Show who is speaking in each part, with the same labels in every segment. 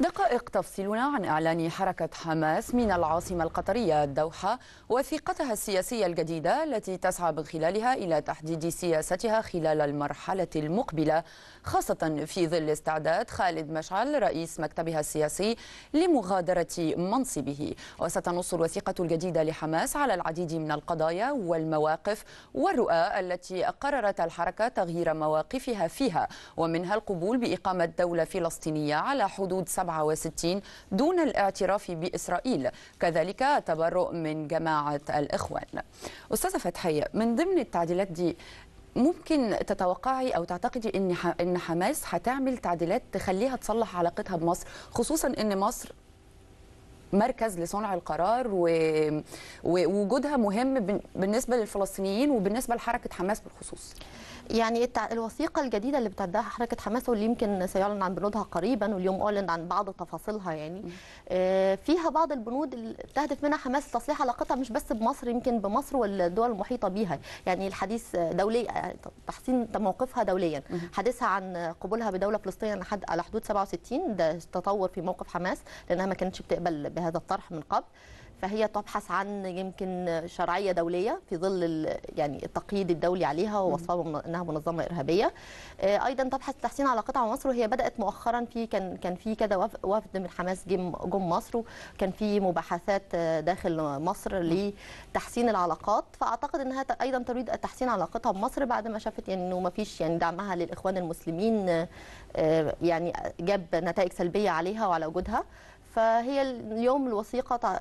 Speaker 1: دقائق تفصلنا عن إعلان حركة حماس من العاصمة القطرية الدوحة وثيقتها السياسية الجديدة التي تسعى من خلالها إلى تحديد سياستها خلال المرحلة المقبلة خاصة في ظل استعداد خالد مشعل رئيس مكتبها السياسي لمغادرة منصبه وستنص الوثيقة الجديدة لحماس على العديد من القضايا والمواقف والرؤى التي قررت الحركة تغيير مواقفها فيها ومنها القبول بإقامة دولة فلسطينية على حدود 7 67 دون الاعتراف بإسرائيل كذلك تبرؤ من جماعة الإخوان أستاذة فتحية من ضمن التعديلات دي ممكن تتوقعي او تعتقدي ان ان حماس هتعمل تعديلات تخليها تصلح علاقتها بمصر خصوصا ان مصر مركز لصنع القرار ووجودها مهم بالنسبه للفلسطينيين وبالنسبه لحركه حماس بالخصوص
Speaker 2: يعني الوثيقة الجديدة اللي بتعدها حركة حماس واللي يمكن سيعلن عن بنودها قريبا واليوم أعلن عن بعض تفاصيلها يعني آه، فيها بعض البنود اللي تهدف منها حماس لتصليح علاقتها مش بس بمصر يمكن بمصر والدول المحيطة بيها يعني الحديث دولي آه، تحسين موقفها دوليا حديثها عن قبولها بدولة فلسطينية على حدود 67 ده تطور في موقف حماس لأنها ما كانتش بتقبل هذا الطرح من قبل فهي تبحث عن يمكن شرعيه دوليه في ظل يعني التقييد الدولي عليها ووصفها انها منظمه ارهابيه آه، ايضا تبحث تحسين على قطع مصر وهي بدات مؤخرا في كان كان في كذا وفد من حماس جم جم مصر وكان في مباحثات آه، داخل مصر لتحسين العلاقات فاعتقد انها ايضا تريد تحسين علاقتها بمصر بعد ما شافت يعني انه ما فيش يعني دعمها للاخوان المسلمين آه، يعني جاب نتائج سلبيه عليها وعلى وجودها فهي اليوم الوثيقه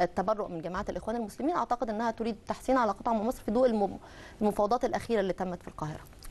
Speaker 2: التبرؤ من جماعه الاخوان المسلمين اعتقد انها تريد تحسين علاقتها مع مصر في ضوء المفاوضات الاخيره اللي تمت في القاهره